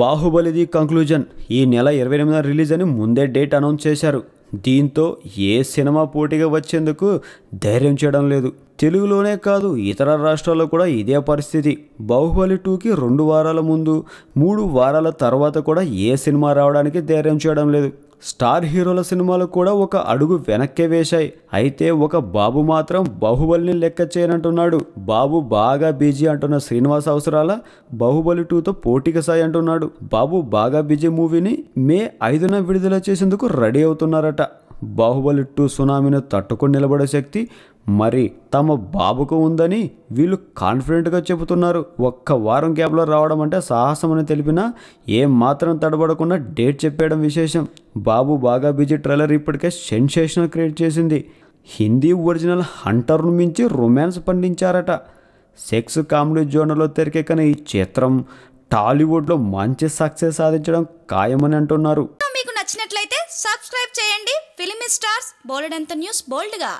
బాహుబలిది conclusion ఈ నెల ఇరవై ఎనిమిదిన రిలీజ్ అని ముందే డేట్ అనౌన్స్ చేశారు దీంతో ఏ సినిమా పోటీగా వచ్చేందుకు ధైర్యం చేయడం లేదు తెలుగులోనే కాదు ఇతర రాష్ట్రాల్లో కూడా ఇదే పరిస్థితి బాహుబలి టూకి రెండు వారాల ముందు మూడు వారాల తర్వాత కూడా ఏ సినిమా రావడానికి ధైర్యం చేయడం లేదు స్టార్ హీరోల సినిమాలు కూడా ఒక అడుగు వెనక్కే వేశాయి అయితే ఒక బాబు మాత్రం బాహుబలిని లెక్క చేయనంటున్నాడు బాబు బాగా బిజీ అంటున్న శ్రీనివాస్ అవసరాల బాహుబలి టూతో పోటీకి సాయి అంటున్నాడు బాబు బాగా బిజీ మూవీని మే ఐదున విడుదల చేసేందుకు రెడీ అవుతున్నారట బాహుబలి టూ సునామీని తట్టుకుని నిలబడే శక్తి మరి తమ బాబుకు ఉందని వీళ్ళు కాన్ఫిడెంట్గా చెబుతున్నారు ఒక్క వారం గ్యాప్లో రావడం అంటే సాహసం అని తెలిపినా ఏం మాత్రం తడబడకుండా డేట్ చెప్పేయడం విశేషం బాబు బాగా బిజీ ట్రైలర్ ఇప్పటికే సెన్సేషనల్ క్రియేట్ చేసింది హిందీ ఒరిజినల్ హంటర్ను మించి రొమాన్స్ పండించారట సెక్స్ కామెడీ జోనర్లో తెరకెక్కిన ఈ చిత్రం టాలీవుడ్లో మంచి సక్సెస్ సాధించడం ఖాయమని అంటున్నారు నచ్చినట్లయితే సబ్స్క్రైబ్ చేయండి ఫిలిం స్టార్స్ బోల్డ్ ఎంత న్యూస్ బోల్డ్గా